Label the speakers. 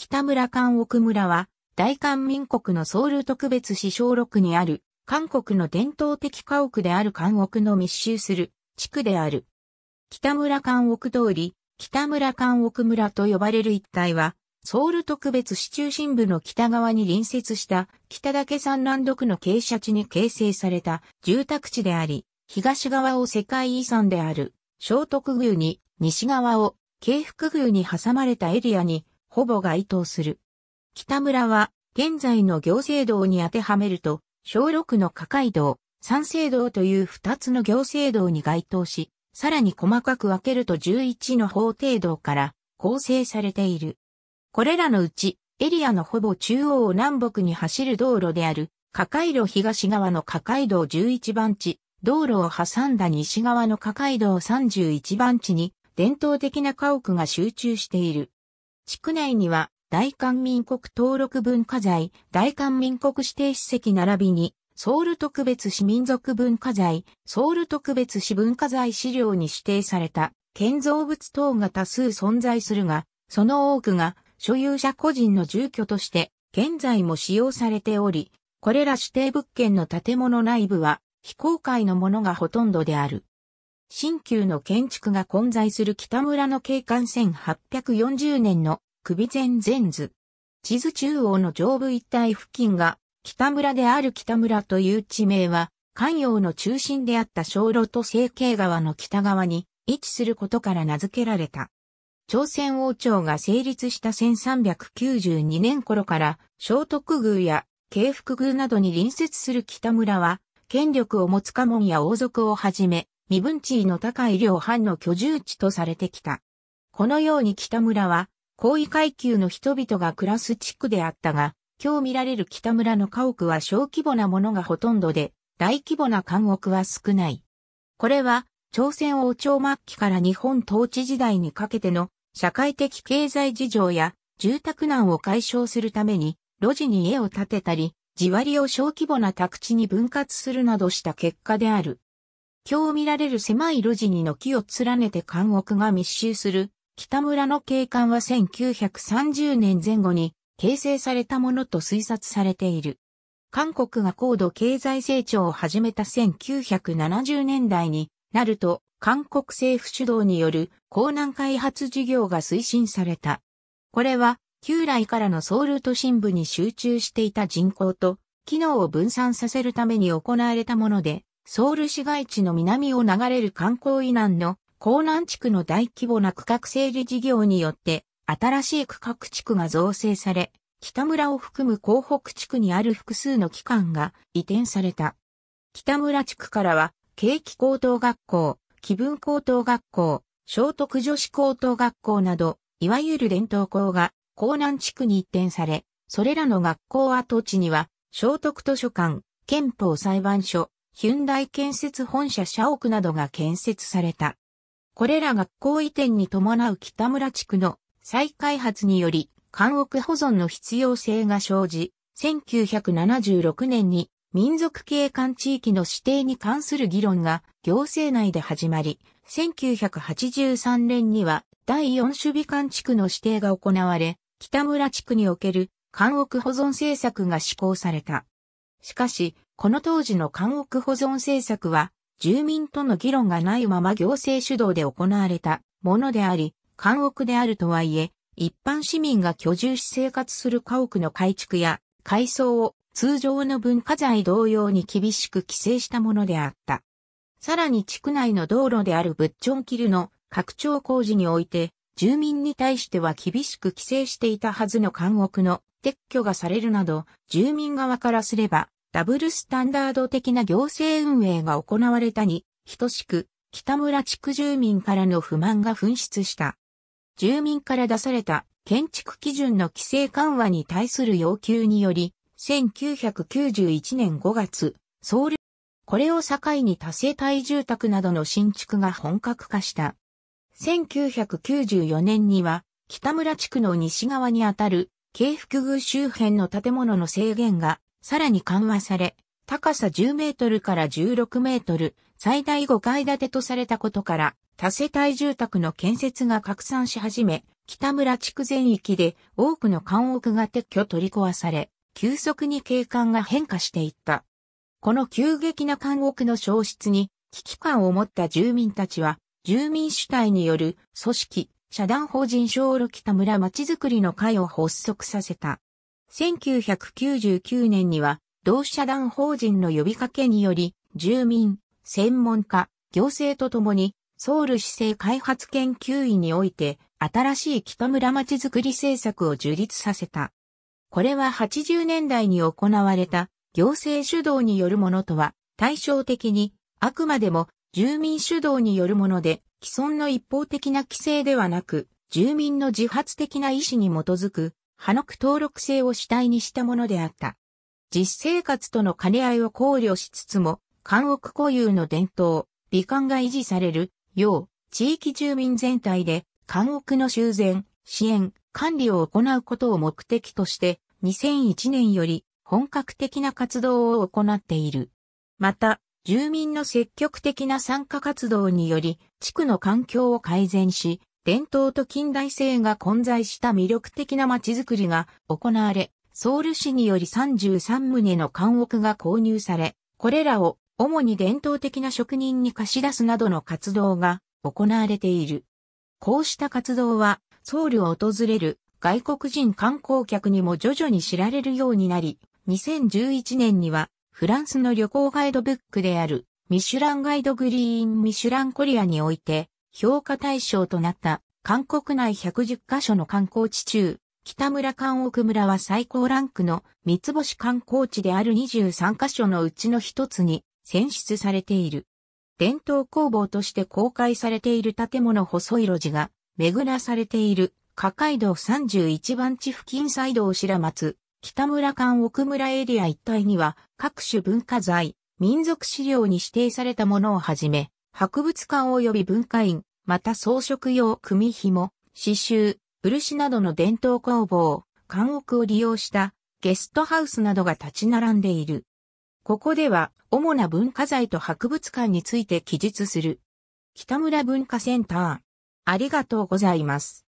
Speaker 1: 北村韓奥村は、大韓民国のソウル特別市小6にある、韓国の伝統的家屋である韓屋の密集する地区である。北村韓屋通り、北村韓屋村と呼ばれる一帯は、ソウル特別市中心部の北側に隣接した北岳山南独の傾斜地に形成された住宅地であり、東側を世界遺産である聖徳宮に、西側を京福宮に挟まれたエリアにほぼ該当する。北村は、現在の行政道に当てはめると、小六の下海道、三省道という二つの行政道に該当し、さらに細かく分けると11の法定道から構成されている。これらのうち、エリアのほぼ中央を南北に走る道路である、下海路東側の下海道11番地、道路を挟んだ西側の下海道31番地に、伝統的な家屋が集中している。地区内には、大韓民国登録文化財、大韓民国指定史跡並びに、ソウル特別市民族文化財、ソウル特別市文化財資料に指定された建造物等が多数存在するが、その多くが所有者個人の住居として現在も使用されており、これら指定物件の建物内部は非公開のものがほとんどである。新旧の建築が混在する北村の景観1840年の首前前図。地図中央の上部一帯付近が、北村である北村という地名は、関陽の中心であった小路と成形川の北側に位置することから名付けられた。朝鮮王朝が成立した1392年頃から、聖徳宮や慶福宮などに隣接する北村は、権力を持つ家紋や王族をはじめ、身分地位の高い両藩の居住地とされてきた。このように北村は、高位階級の人々が暮らす地区であったが、今日見られる北村の家屋は小規模なものがほとんどで、大規模な監獄は少ない。これは、朝鮮王朝末期から日本統治時代にかけての社会的経済事情や住宅難を解消するために、路地に家を建てたり、地割りを小規模な宅地に分割するなどした結果である。今日見られる狭い路地に軒を連ねて監獄が密集する北村の景観は1930年前後に形成されたものと推察されている。韓国が高度経済成長を始めた1970年代になると、韓国政府主導による港南開発事業が推進された。これは、旧来からのソウル都心部に集中していた人口と、機能を分散させるために行われたもので、ソウル市街地の南を流れる観光以南の江南地区の大規模な区画整理事業によって、新しい区画地区が造成され、北村を含む江北地区にある複数の機関が移転された。北村地区からは、景気高等学校、気分高等学校、聖徳女子高等学校など、いわゆる伝統校が江南地区に移転され、それらの学校跡地には、聖徳図書館、憲法裁判所、ヒュンダイ建設本社社屋などが建設された。これら学校移転に伴う北村地区の再開発により、監獄保存の必要性が生じ、1976年に民族景観地域の指定に関する議論が行政内で始まり、1983年には第4守備館地区の指定が行われ、北村地区における監獄保存政策が施行された。しかし、この当時の監獄保存政策は住民との議論がないまま行政主導で行われたものであり、監獄であるとはいえ、一般市民が居住し生活する家屋の改築や改装を通常の文化財同様に厳しく規制したものであった。さらに地区内の道路であるブッチョンキルの拡張工事において、住民に対しては厳しく規制していたはずの監獄の撤去がされるなど、住民側からすればダブルスタンダード的な行政運営が行われたに、等しく、北村地区住民からの不満が噴出した。住民から出された建築基準の規制緩和に対する要求により、1991年5月、総量、これを境に多世帯住宅などの新築が本格化した。1994年には、北村地区の西側にあたる、京福宮周辺の建物の制限がさらに緩和され、高さ10メートルから16メートル、最大5階建てとされたことから、多世帯住宅の建設が拡散し始め、北村地区全域で多くの監屋が撤去取り壊され、急速に景観が変化していった。この急激な監屋の消失に危機感を持った住民たちは、住民主体による組織、社団法人小路北村まちづくりの会を発足させた。1999年には、同社団法人の呼びかけにより、住民、専門家、行政とともに、ソウル市政開発研究院において、新しい北村町づくり政策を樹立させた。これは80年代に行われた行政主導によるものとは対照的にあくまでも住民主導によるもので既存の一方的な規制ではなく住民の自発的な意思に基づくハノク登録制を主体にしたものであった。実生活との兼ね合いを考慮しつつも、韓国固有の伝統、美観が維持される、よう、地域住民全体で、韓国の修繕、支援、管理を行うことを目的として、2001年より本格的な活動を行っている。また、住民の積極的な参加活動により、地区の環境を改善し、伝統と近代性が混在した魅力的な街づくりが行われ、ソウル市により33棟の間屋が購入され、これらを主に伝統的な職人に貸し出すなどの活動が行われている。こうした活動は、ソウルを訪れる外国人観光客にも徐々に知られるようになり、2011年にはフランスの旅行ガイドブックであるミシュランガイドグリーンミシュランコリアにおいて評価対象となった韓国内110カ所の観光地中、北村韓奥村は最高ランクの三つ星観光地である23カ所のうちの一つに選出されている。伝統工房として公開されている建物細い路地が巡らされている下海道31番地付近サイドを白松、北村間奥村エリア一帯には各種文化財、民族資料に指定されたものをはじめ、博物館及び文化院、また装飾用組紐、刺繍、漆などの伝統工房、監屋を利用したゲストハウスなどが立ち並んでいる。ここでは主な文化財と博物館について記述する。北村文化センター。ありがとうございます。